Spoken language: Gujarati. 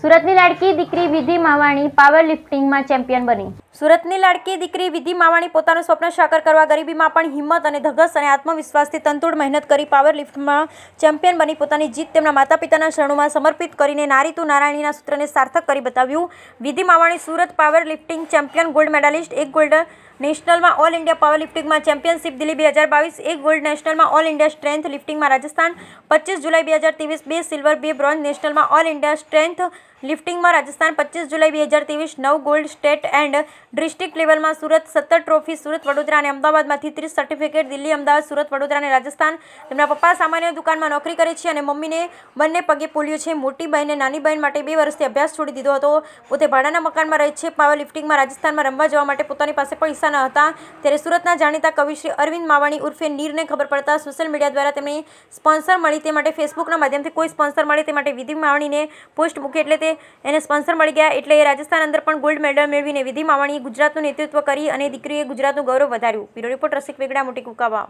સુરતની લાડકી દીકરી વિધિ માવાણી પાવર લિફ્ટિંગમાં ચેમ્પિયન બની સુરતની લાડકી દીકરી વિધિ માવાણી પોતાનું સ્વપ્ન સાકાર કરવા ગરીબીમાં પણ હિંમત અને ધગસ અને આત્મવિશ્વાસથી તંતુડ મહેનત કરી પાવર લિફ્ટમાં ચેમ્પિયન બની પોતાની જીત તેમના માતા પિતાના શરણોમાં સમર્પિત કરીને નારીતુ નારાયણીના સૂત્રને સાર્થક કરી બતાવ્યું Vidhi Mavani Surat power lifting champion gold medalist એક ગોલ્ડ નેશનલમાં ઓલ ઇન્ડિયા પાવર લિફ્ટિંગમાં ચેમ્પિયનશિપ દિલ્હી બે હજાર બાવીસ એક ગોલ્ડ નેશનલમાં ઓલ ઇન્ડિયા સ્ટ્રેન્થ લિફ્ટિંગમાં રાજસ્થાન પચીસ જુલાઈ બે હજાર ત્રેવીસ બે સિલ્વર બે બ્રોન્ઝ નેશનલમાં ઓલ ઇન્ડિયા સ્ટ્રેન્થ લિફ્ટિંગમાં રાજસ્થાન પચીસ જુલાઈ બે હજાર ત્રેવીસ નવ ગોલ્ડ સ્ટેટ એન્ડ ડિસ્ટ્રિક્ટ લેવલમાં સુરત સત્તર ટ્રોફી સુરત વડોદરા અને અમદાવાદમાંથી ત્રીસ સર્ટિફિકેટ દિલ્હી અમદાવાદ સુરત વડોદરા અને રાજસ્થાન તેમના પપ્પા સામાન્ય દુકાનમાં નોકરી કરે છે અને મમ્મીને બંને પગે પોલ્યો છે મોટી બહેને નાની બહેન માટે બે વર્ષથી અભ્યાસ છોડી દીધો હતો પોતે ભાડાના મકાનમાં રહે છે પાવર લિફ્ટિંગમાં રાજસ્થાનમાં રમવા જવા માટે પોતાની પાસે પૈસા ન હતા ત્યારે સુરતના જાણીતા કવિશ્રી અરવિંદ માવાણી ઉર્ફે નીરને ખબર પડતા સોશિયલ મીડિયા દ્વારા તેમણે સ્પોન્સર મળી તે માટે ફેસબુકના માધ્યમથી કોઈ સ્પોન્સર મળે તે માટે વિધિ માવાણીને પોસ્ટ મૂકી એટલે તે એને સ્પોન્સર મળી ગયા એટલે રાજસ્થાન અંદર પણ ગોલ્ડ મેડલ મેળવીને વિધિ માવાણીએ ગુજરાતનું નેતૃત્વ કરી અને દીકરીએ ગુજરાતનું ગૌરવ વધાર્યું બ્યુરો રિપોર્ટ રસિક વેગડા મોટી કુકાવા